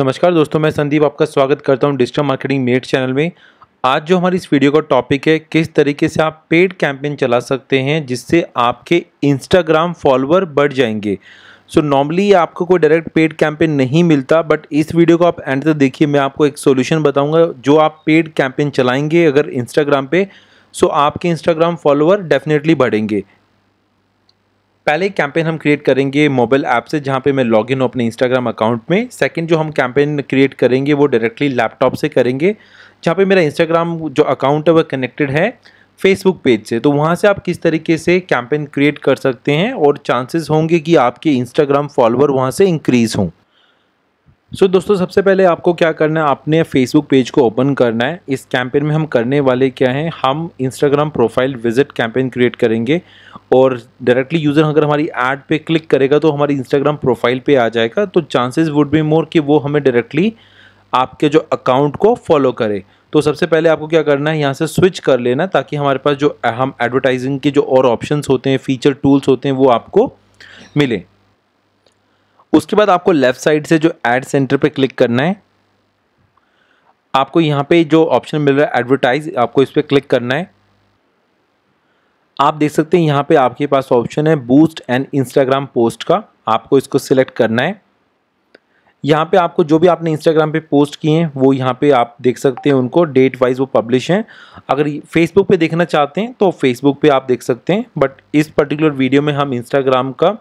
नमस्कार दोस्तों मैं संदीप आपका स्वागत करता हूं डिजिटल मार्केटिंग मेट चैनल में आज जो हमारी इस वीडियो का टॉपिक है किस तरीके से आप पेड कैंपेन चला सकते हैं जिससे आपके इंस्टाग्राम फॉलोअर बढ़ जाएंगे सो so, नॉर्मली आपको कोई डायरेक्ट पेड कैंपेन नहीं मिलता बट इस वीडियो को आप एंड तक देखिए मैं आपको एक सोल्यूशन बताऊँगा जो आप पेड कैंपेन चलाएँगे अगर इंस्टाग्राम पर सो so, आपके इंस्टाग्राम फॉलोअर डेफिनेटली बढ़ेंगे पहले एक कैंपेन हम क्रिएट करेंगे मोबाइल ऐप से जहाँ पे मैं लॉग इन हूँ अपने इंस्टाग्राम अकाउंट में सेकंड जो हम कैंपेन क्रिएट करेंगे वो डायरेक्टली लैपटॉप से करेंगे जहाँ पे मेरा इंस्टाग्राम जो अकाउंट है वह कनेक्टेड है फेसबुक पेज से तो वहाँ से आप किस तरीके से कैंपेन क्रिएट कर सकते हैं और चांसेस होंगे कि आपके इंस्टाग्राम फॉलोअर वहाँ से इंक्रीज़ हों सो so, दोस्तों सबसे पहले आपको क्या करना है आपने फेसबुक पेज को ओपन करना है इस कैंपेन में हम करने वाले क्या हैं हम Instagram profile visit campaign create करेंगे और डायरेक्टली यूज़र अगर हमारी ऐड पे क्लिक करेगा तो हमारी इंस्टाग्राम प्रोफाइल पे आ जाएगा तो चांसेस वुड बी मोर कि वो हमें डायरेक्टली आपके जो अकाउंट को फॉलो करे तो सबसे पहले आपको क्या करना है यहाँ से स्विच कर लेना ताकि हमारे पास जो हम एडवर्टाइजिंग के जो और ऑप्शन होते हैं फीचर टूल्स होते हैं वो आपको मिले उसके बाद आपको लेफ़्ट साइड से जो एड सेंटर पे क्लिक करना है आपको यहाँ पे जो ऑप्शन मिल रहा है एडवर्टाइज आपको इस पर क्लिक करना है आप देख सकते हैं यहाँ पे आपके पास ऑप्शन है बूस्ट एंड इंस्टाग्राम पोस्ट का आपको इसको सिलेक्ट करना है यहाँ पे आपको जो भी आपने इंस्टाग्राम पे पोस्ट किए हैं वो यहाँ पे आप देख सकते हैं उनको डेट वाइज वो पब्लिश हैं अगर फेसबुक पे देखना चाहते हैं तो फेसबुक पे आप देख सकते हैं बट इस पर्टिकुलर वीडियो में हम इंस्टाग्राम का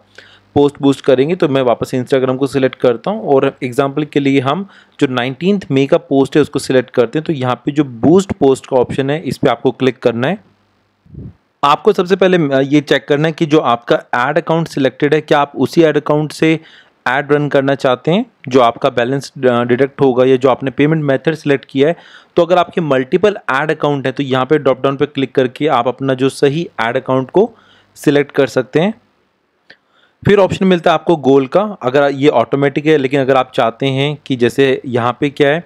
पोस्ट बूस्ट करेंगे तो मैं वापस इंस्टाग्राम को सिलेक्ट करता हूँ और एग्जाम्पल के लिए हम जो नाइनटीन मे का पोस्ट है उसको सिलेक्ट करते हैं तो यहाँ पर जो बूस्ट पोस्ट का ऑप्शन है इस पर आपको क्लिक करना है आपको सबसे पहले ये चेक करना है कि जो आपका एड अकाउंट सिलेक्टेड है क्या आप उसी एड अकाउंट से ऐड रन करना चाहते हैं जो आपका बैलेंस डिडक्ट होगा या जो आपने पेमेंट मेथड सेलेक्ट किया है तो अगर आपके मल्टीपल ऐड अकाउंट है तो यहाँ पे ड्रॉप डाउन पे क्लिक करके आप अपना जो सही ऐड अकाउंट को सिलेक्ट कर सकते हैं फिर ऑप्शन मिलता है आपको गोल का अगर ये ऑटोमेटिक है लेकिन अगर आप चाहते हैं कि जैसे यहाँ पे क्या है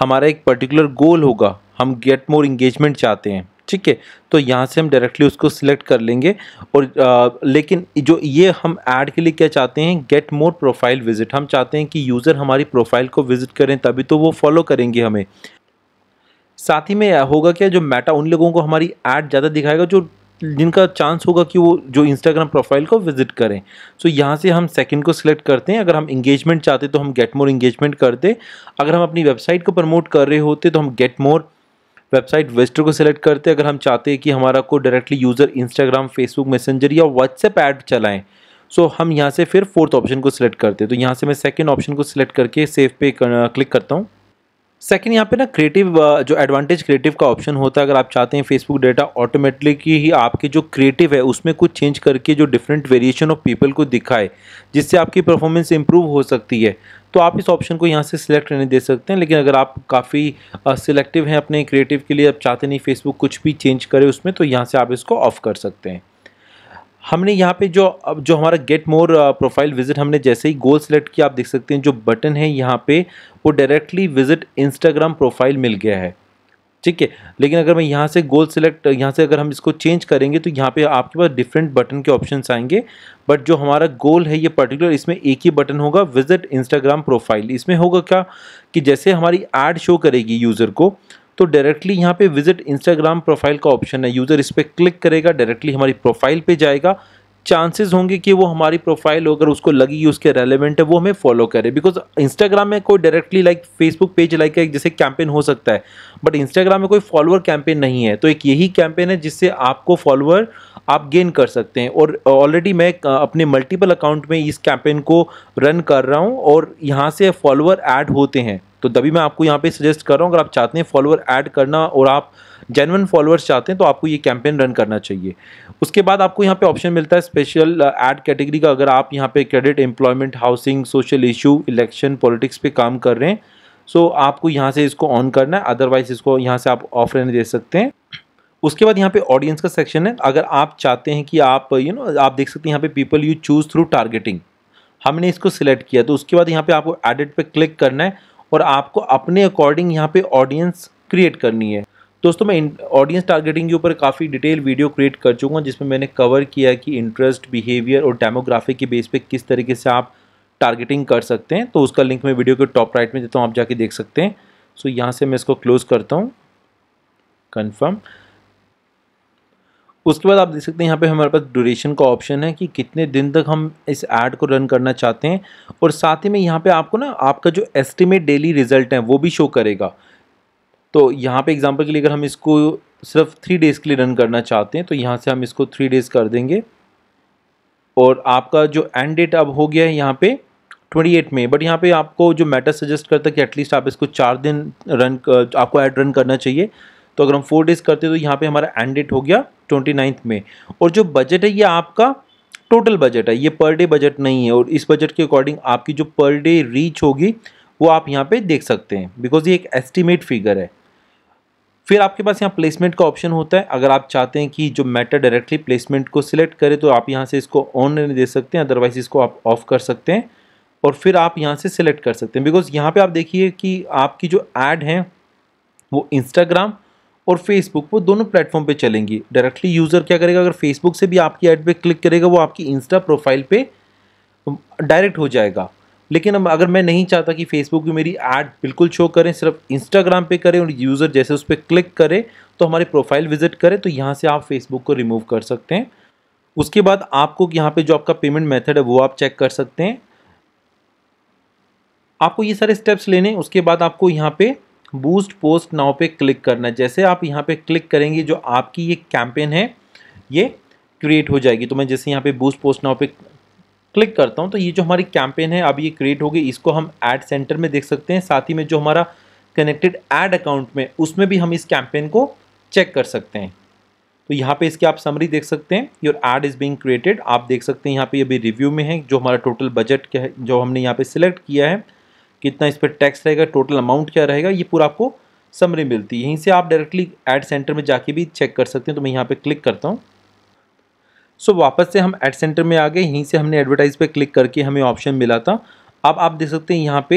हमारा एक पर्टिकुलर गोल होगा हम गेट मोर इंगेजमेंट चाहते हैं ठीक है तो यहाँ से हम डायरेक्टली उसको सिलेक्ट कर लेंगे और आ, लेकिन जो ये हम ऐड के लिए क्या चाहते हैं गेट मोर प्रोफाइल विजिट हम चाहते हैं कि यूज़र हमारी प्रोफाइल को विज़िट करें तभी तो वो फॉलो करेंगे हमें साथ ही में होगा क्या जो मेटा उन लोगों को हमारी ऐड ज़्यादा दिखाएगा जो जिनका चांस होगा कि वो जो इंस्टाग्राम प्रोफाइल को विजिट करें सो so, यहाँ से हम सेकंड को सिलेक्ट करते हैं अगर हम इंगेजमेंट चाहते तो हम गेट मोर इंगेजमेंट करते अगर हम अपनी वेबसाइट को प्रमोट कर रहे होते तो हम गेट मोर वेबसाइट विजिटर को सिलेक्ट करते अगर हम चाहते हैं कि हमारा को directly user Instagram Facebook Messenger या व्हाट्सएप ऐड चलाएँ सो so, हम यहाँ से फिर फोर्थ ऑप्शन को सिलेक्ट करते तो यहाँ से मैं सेकेंड ऑप्शन को सिलेक्ट करके सेफ पे क्लिक करता हूँ सेकेंड यहाँ पे ना क्रिएटिव uh, जो एडवांटेज क्रिएटिव का ऑप्शन होता है अगर आप चाहते हैं फेसबुक डेटा ऑटोमेटिकली ही आपके जो क्रिएटिव है उसमें कुछ चेंज करके जो डिफरेंट वेरिएशन ऑफ पीपल को दिखाए जिससे आपकी परफॉर्मेंस इंप्रूव हो सकती है तो आप इस ऑप्शन को यहाँ से सिलेक्ट नहीं दे सकते हैं लेकिन अगर आप काफ़ी सिलेक्टिव uh, हैं अपने क्रिएटिव के लिए आप चाहते नहीं फेसबुक कुछ भी चेंज करे उसमें तो यहाँ से आप इसको ऑफ कर सकते हैं हमने यहाँ पे जो अब जो हमारा गेट मोर प्रोफाइल विजिट हमने जैसे ही गोल सेलेक्ट किया आप देख सकते हैं जो बटन है यहाँ पे वो डायरेक्टली विजिट इंस्टाग्राम प्रोफाइल मिल गया है ठीक है लेकिन अगर मैं यहाँ से गोल सेलेक्ट यहाँ से अगर हम इसको चेंज करेंगे तो यहाँ पे आपके पास डिफरेंट बटन के ऑप्शन आएंगे बट जो हमारा गोल है ये पर्टिकुलर इसमें एक ही बटन होगा विजिट इंस्टाग्राम प्रोफाइल इसमें होगा क्या कि जैसे हमारी एड शो करेगी यूज़र को तो डायरेक्टली यहाँ पे विजिट इंस्टाग्राम प्रोफाइल का ऑप्शन है यूज़र इस पर क्लिक करेगा डायरेक्टली हमारी प्रोफाइल पे जाएगा चांसेस होंगे कि वो हमारी प्रोफाइल अगर उसको लगी उसके रेलिवेंट है वो हमें फॉलो करे बिकॉज इंस्टाग्राम में कोई directly like Facebook page like एक जैसे कैंपेन हो सकता है बट इंस्टाग्राम में कोई फॉलोअर कैंपेन नहीं है तो एक यही कैंपेन है जिससे आपको फॉलोअर आप गेन कर सकते हैं और ऑलरेडी मैं अपने मल्टीपल अकाउंट में इस कैंपेन को रन कर रहा हूँ और यहाँ से फॉलोअर ऐड होते हैं तो तभी मैं आपको यहाँ पे सजेस्ट कर रहा हूँ अगर आप चाहते हैं फॉलोअर ऐड करना और आप जेनवन फॉलोअर्स चाहते हैं तो आपको ये कैंपेन रन करना चाहिए उसके बाद आपको यहाँ पे ऑप्शन मिलता है स्पेशल ऐड कैटेगरी का अगर आप यहाँ पे credit employment housing social issue election politics पे काम कर रहे हैं सो आपको यहाँ से इसको ऑन करना है अदरवाइज इसको यहाँ से आप ऑफ रहने दे सकते हैं उसके बाद यहाँ पे ऑडियंस का सेक्शन है अगर आप चाहते हैं कि आप यू you नो know, आप देख सकते हैं यहाँ पे people you choose through targeting हमने इसको सिलेक्ट किया तो उसके बाद यहाँ पे आपको एडिट पे क्लिक करना है और आपको अपने अकॉर्डिंग यहाँ पे ऑडियंस क्रिएट करनी है दोस्तों मैं ऑडियंस टारगेटिंग के ऊपर काफ़ी डिटेल वीडियो क्रिएट कर चुका हूँ जिसमें मैंने कवर किया कि इंटरेस्ट बिहेवियर और डेमोग्राफिक के बेस पे किस तरीके से आप टारगेटिंग कर सकते हैं तो उसका लिंक मैं वीडियो के टॉप राइट में देता हूँ आप जाके देख सकते हैं सो यहाँ से मैं इसको क्लोज़ करता हूँ कन्फर्म उसके बाद आप देख सकते हैं यहाँ पे हमारे पास ड्यूरेशन का ऑप्शन है कि कितने दिन तक हम इस ऐड को रन करना चाहते हैं और साथ ही में यहाँ पे आपको ना आपका जो एस्टिमेट डेली रिजल्ट है वो भी शो करेगा तो यहाँ पे एग्जांपल के लिए अगर हम इसको सिर्फ थ्री डेज़ के लिए रन करना चाहते हैं तो यहाँ से हम इसको थ्री डेज़ कर देंगे और आपका जो एंड डेट अब हो गया है यहाँ पर ट्वेंटी एट में बट यहाँ पे आपको जो मैटर सजेस्ट करता है कि एटलीस्ट आप इसको चार दिन रन आपको ऐड रन करना चाहिए तो अगर हम फोर डेज़ करते हैं तो यहाँ पे हमारा एंड डेट हो गया ट्वेंटी में और जो बजट है ये आपका टोटल बजट है ये पर डे बजट नहीं है और इस बजट के अकॉर्डिंग आपकी जो पर डे रीच होगी वो आप यहाँ पे देख सकते हैं बिकॉज ये एक एस्टिमेट फिगर है फिर आपके पास यहाँ प्लेसमेंट का ऑप्शन होता है अगर आप चाहते हैं कि जो मैटर डायरेक्टली प्लेसमेंट को सिलेक्ट करें तो आप यहाँ से इसको ऑन नहीं दे सकते हैं अदरवाइज इसको आप ऑफ कर सकते हैं और फिर आप यहाँ से सिलेक्ट कर सकते हैं बिकॉज यहाँ पर आप देखिए कि आपकी जो ऐड है वो इंस्टाग्राम और फेसबुक वो दोनों प्लेटफॉर्म पे चलेंगी डायरेक्टली यूज़र क्या करेगा अगर फेसबुक से भी आपकी ऐड पे क्लिक करेगा वो आपकी इंस्टा प्रोफाइल पे डायरेक्ट हो जाएगा लेकिन अब अगर मैं नहीं चाहता कि फेसबुक में मेरी ऐड बिल्कुल शो करें सिर्फ इंस्टाग्राम पे करें और यूज़र जैसे उस पर क्लिक करें तो हमारी प्रोफाइल विजिट करें तो यहाँ से आप फेसबुक को रिमूव कर सकते हैं उसके बाद आपको यहाँ पर जो आपका पेमेंट मेथड है वो आप चेक कर सकते हैं आपको ये सारे स्टेप्स लेने उसके बाद आपको यहाँ पर बूस्ट पोस्ट नाव पे क्लिक करना है जैसे आप यहाँ पे क्लिक करेंगे जो आपकी ये कैंपेन है ये क्रिएट हो जाएगी तो मैं जैसे यहाँ पे बूस्ट पोस्ट नाव पे क्लिक करता हूँ तो ये जो हमारी कैंपेन है अब ये क्रिएट होगी इसको हम ऐड सेंटर में देख सकते हैं साथ ही में जो हमारा कनेक्टेड ऐड अकाउंट में उसमें भी हम इस कैंपेन को चेक कर सकते हैं तो यहाँ पे इसकी आप समरी देख सकते हैं your ad is being created आप देख सकते हैं यहाँ पे अभी रिव्यू में है जो हमारा टोटल बजट जो हमने यहाँ पे सिलेक्ट किया है कितना इस पर टैक्स रहेगा टोटल अमाउंट क्या रहेगा ये पूरा आपको समरी मिलती है यहीं से आप डायरेक्टली एड सेंटर में जाके भी चेक कर सकते हैं तो मैं यहाँ पे क्लिक करता हूँ सो so, वापस से हम एड सेंटर में आ गए यहीं से हमने एडवर्टाइज़ पे क्लिक करके हमें ऑप्शन मिला था अब आप देख सकते हैं यहाँ पे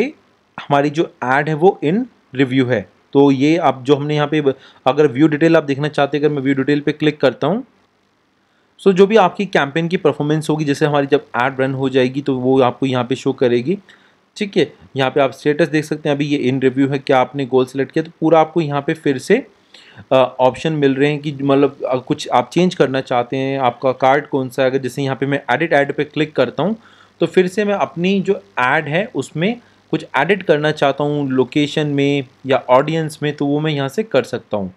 हमारी जो ऐड है वो इन रिव्यू है तो ये आप जो हमने यहाँ पे अगर व्यू डिटेल आप देखना चाहते हैं अगर मैं व्यू डिटेल पे क्लिक करता हूँ सो so, जो भी आपकी कैंपेन की परफॉर्मेंस होगी जैसे हमारी जब ऐड रन हो जाएगी तो वो आपको यहाँ पर शो करेगी ठीक है यहाँ पे आप स्टेटस देख सकते हैं अभी ये इन रिव्यू है क्या आपने गोल सेलेक्ट किया तो पूरा आपको यहाँ पे फिर से ऑप्शन मिल रहे हैं कि मतलब कुछ आप चेंज करना चाहते हैं आपका कार्ड कौन सा है अगर जैसे यहाँ पे मैं एडिट ऐड पे क्लिक करता हूँ तो फिर से मैं अपनी जो ऐड है उसमें कुछ एडिट करना चाहता हूँ लोकेशन में या ऑडियंस में तो वो मैं यहाँ से कर सकता हूँ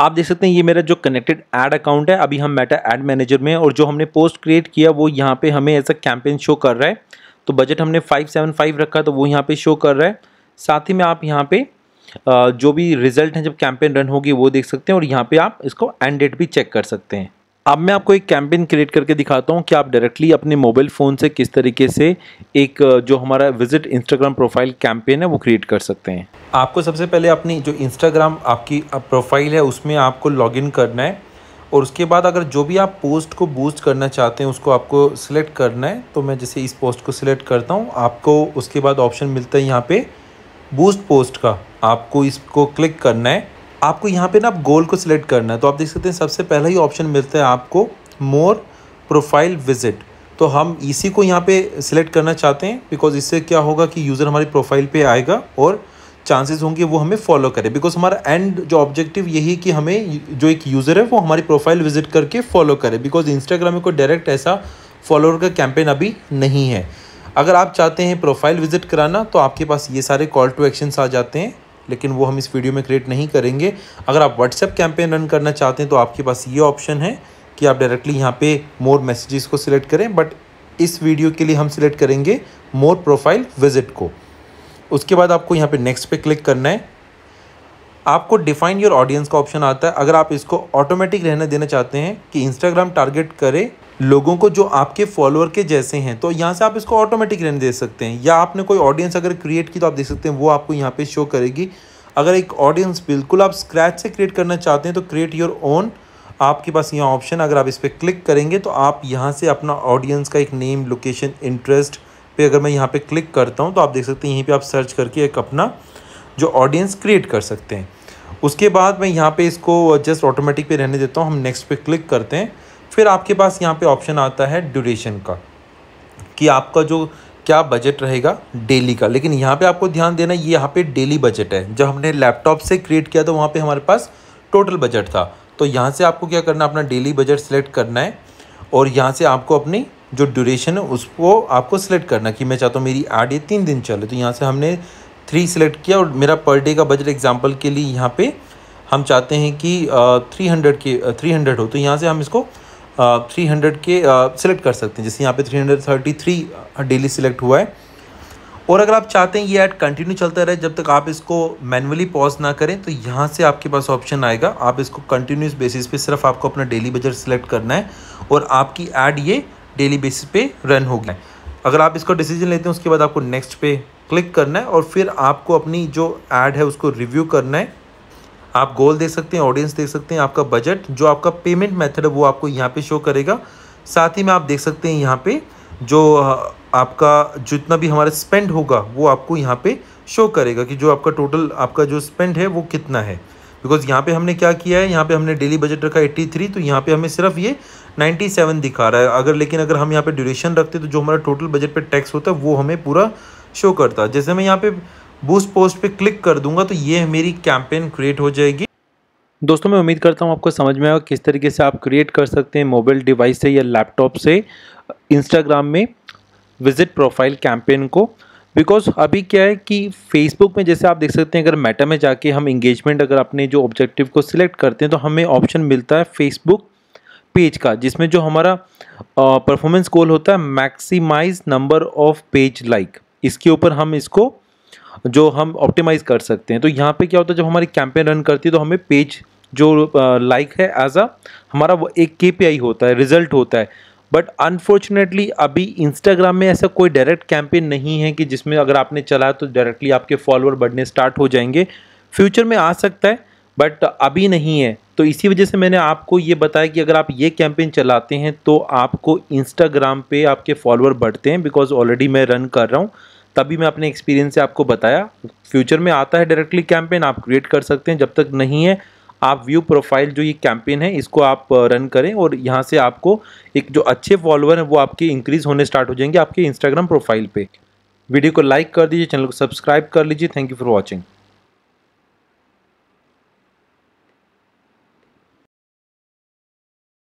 आप देख सकते हैं ये मेरा जो कनेक्टेड ऐड अकाउंट है अभी हम मेटा ऐड मैनेजर में और जो हमने पोस्ट क्रिएट किया वो यहाँ पे हमें एज अ कैंपेन शो कर रहा है तो बजट हमने 575 रखा तो वो यहाँ पे शो कर रहा है साथ ही में आप यहाँ पे जो भी रिजल्ट हैं जब कैंपेन रन होगी वो देख सकते हैं और यहाँ पे आप इसको एंड डेट भी चेक कर सकते हैं अब मैं आपको एक कैंपेन क्रिएट करके दिखाता हूँ कि आप डायरेक्टली अपने मोबाइल फ़ोन से किस तरीके से एक जो हमारा विजिट इंस्टाग्राम प्रोफाइल कैंपेन है वो क्रिएट कर सकते हैं आपको सबसे पहले अपनी जो इंस्टाग्राम आपकी प्रोफाइल है उसमें आपको लॉगिन करना है और उसके बाद अगर जो भी आप पोस्ट को बूस्ट करना चाहते हैं उसको आपको सिलेक्ट करना है तो मैं जैसे इस पोस्ट को सिलेक्ट करता हूँ आपको उसके बाद ऑप्शन मिलता है यहाँ पे बूस्ट पोस्ट का आपको इसको क्लिक करना है आपको यहाँ पे ना आप गोल को सिलेक्ट करना है तो आप देख सकते हैं सबसे पहला ही ऑप्शन मिलता है आपको मोर प्रोफाइल विजिट तो हम इसी को यहाँ पे सिलेक्ट करना चाहते हैं बिकॉज इससे क्या होगा कि यूज़र हमारी प्रोफाइल पे आएगा और चांसेस होंगे वो हमें फॉलो करें बिकॉज हमारा एंड जो ऑब्जेक्टिव यही कि हमें जो एक यूज़र है वो हमारी प्रोफाइल विजिट करके फॉलो करे बिकॉज इंस्टाग्राम में कोई डायरेक्ट ऐसा फॉलोअर का कैंपेन अभी नहीं है अगर आप चाहते हैं प्रोफाइल विजिट कराना तो आपके पास ये सारे कॉल टू एक्शन आ जाते हैं लेकिन वो हम इस वीडियो में क्रिएट नहीं करेंगे अगर आप व्हाट्सएप कैंपेन रन करना चाहते हैं तो आपके पास ये ऑप्शन है कि आप डायरेक्टली यहाँ पे मोर मैसेजेस को सिलेक्ट करें बट इस वीडियो के लिए हम सिलेक्ट करेंगे मोर प्रोफाइल विजिट को उसके बाद आपको यहाँ पे नेक्स्ट पे क्लिक करना है आपको डिफाइन योर ऑडियंस का ऑप्शन आता है अगर आप इसको ऑटोमेटिक रहने देना चाहते हैं कि इंस्टाग्राम टारगेट करे लोगों को जो आपके फॉलोअर के जैसे हैं तो यहाँ से आप इसको ऑटोमेटिक रहने दे सकते हैं या आपने कोई ऑडियंस अगर क्रिएट की तो आप देख सकते हैं वो आपको यहाँ पर शो करेगी अगर एक ऑडियंस बिल्कुल आप स्क्रैच से क्रिएट करना चाहते हैं तो क्रिएट योर ओन आपके पास यहाँ ऑप्शन अगर आप इस पर क्लिक करेंगे तो आप यहाँ से अपना ऑडियंस का एक नेम लोकेशन इंटरेस्ट पे अगर मैं यहाँ पे क्लिक करता हूँ तो आप देख सकते हैं यहीं पे आप सर्च करके एक अपना जो ऑडियंस क्रिएट कर सकते हैं उसके बाद मैं यहाँ पे इसको जस्ट ऑटोमेटिक पे रहने देता हूँ हम नेक्स्ट पे क्लिक करते हैं फिर आपके पास यहाँ पे ऑप्शन आता है ड्यूरेशन का कि आपका जो क्या बजट रहेगा डेली का लेकिन यहाँ पर आपको ध्यान देना ये यहाँ पर डेली बजट है जब हमने लैपटॉप से क्रिएट किया तो वहाँ पर हमारे पास टोटल बजट था तो यहाँ से आपको क्या करना अपना डेली बजट सेलेक्ट करना है और यहाँ से आपको अपनी जो ड्यूरेशन है उसको आपको सिलेक्ट करना कि मैं चाहता हूँ मेरी एड ये तीन दिन चले तो यहाँ से हमने थ्री सेलेक्ट किया और मेरा पर डे का बजट एग्जाम्पल के लिए यहाँ पे हम चाहते हैं कि थ्री हंड्रेड के थ्री हंड्रेड हो तो यहाँ से हम इसको थ्री हंड्रेड के सिलेक्ट कर सकते हैं जैसे यहाँ पे three hundred thirty three daily select हुआ है और अगर आप चाहते हैं ये ऐड कंटिन्यू चलता रहे जब तक आप इसको मैनुअली पॉज ना करें तो यहाँ से आपके पास ऑप्शन आएगा आप इसको कंटिन्यूस बेसिस पे सिर्फ आपको अपना डेली बजट सिलेक्ट करना है और आपकी ऐड ये डेली बेसिस पे रन होगी अगर आप इसका डिसीजन लेते हैं उसके बाद आपको नेक्स्ट पे क्लिक करना है और फिर आपको अपनी जो ऐड है उसको रिव्यू करना है आप गोल देख सकते हैं ऑडियंस देख सकते हैं आपका बजट जो आपका पेमेंट मेथड है वो आपको यहाँ पे शो करेगा साथ ही में आप देख सकते हैं यहाँ पे जो आपका जितना भी हमारा स्पेंड होगा वो आपको यहाँ पे शो करेगा कि जो आपका टोटल आपका जो स्पेंड है वो कितना है बिकॉज यहाँ पे हमने क्या किया है यहाँ पे हमने डेली बजट रखा 83 तो यहाँ पे हमें सिर्फ ये 97 दिखा रहा है अगर लेकिन अगर हम यहाँ पे ड्यूरेशन रखते तो जो हमारा टोटल बजट पे टैक्स होता है वो हमें पूरा शो करता जैसे मैं यहाँ पे बूस्ट पोस्ट पे क्लिक कर दूंगा तो ये मेरी कैंपेन क्रिएट हो जाएगी दोस्तों मैं उम्मीद करता हूँ आपको समझ में आएगा किस तरीके से आप क्रिएट कर सकते हैं मोबाइल डिवाइस से या लैपटॉप से इंस्टाग्राम में विजिट प्रोफाइल कैंपेन को बिकॉज अभी क्या है कि फेसबुक में जैसे आप देख सकते हैं अगर मेटा में जाके हम इंगेजमेंट अगर अपने जो ऑब्जेक्टिव को सिलेक्ट करते हैं तो हमें ऑप्शन मिलता है फेसबुक पेज का जिसमें जो हमारा परफॉर्मेंस गोल होता है maximise number of page like इसके ऊपर हम इसको जो हम ऑप्टिमाइज़ कर सकते हैं तो यहाँ पे क्या होता है जब हमारी कैंपेन रन करती है तो हमें पेज जो लाइक है एज अ हमारा एक के होता है रिजल्ट होता है बट अनफॉर्चुनेटली अभी इंस्टाग्राम में ऐसा कोई डायरेक्ट कैंपेन नहीं है कि जिसमें अगर आपने चलाया तो डायरेक्टली आपके फॉलोअर बढ़ने स्टार्ट हो जाएंगे फ्यूचर में आ सकता है बट अभी नहीं है तो इसी वजह से मैंने आपको ये बताया कि अगर आप ये कैंपेन चलाते हैं तो आपको इंस्टाग्राम पे आपके फॉलोअर बढ़ते हैं बिकॉज ऑलरेडी मैं रन कर रहा हूँ तभी मैं अपने एक्सपीरियंस से आपको बताया फ्यूचर में आता है डायरेक्टली कैंपेन आप क्रिएट कर सकते हैं जब तक नहीं है आप व्यू प्रोफाइल जो ये कैंपेन है इसको आप रन uh, करें और यहाँ से आपको एक जो अच्छे फॉलोअर हैं वो आपके इंक्रीज़ होने स्टार्ट हो जाएंगे आपके इंस्टाग्राम प्रोफाइल पर वीडियो को लाइक कर दीजिए चैनल को सब्सक्राइब कर लीजिए थैंक यू फॉर वॉचिंग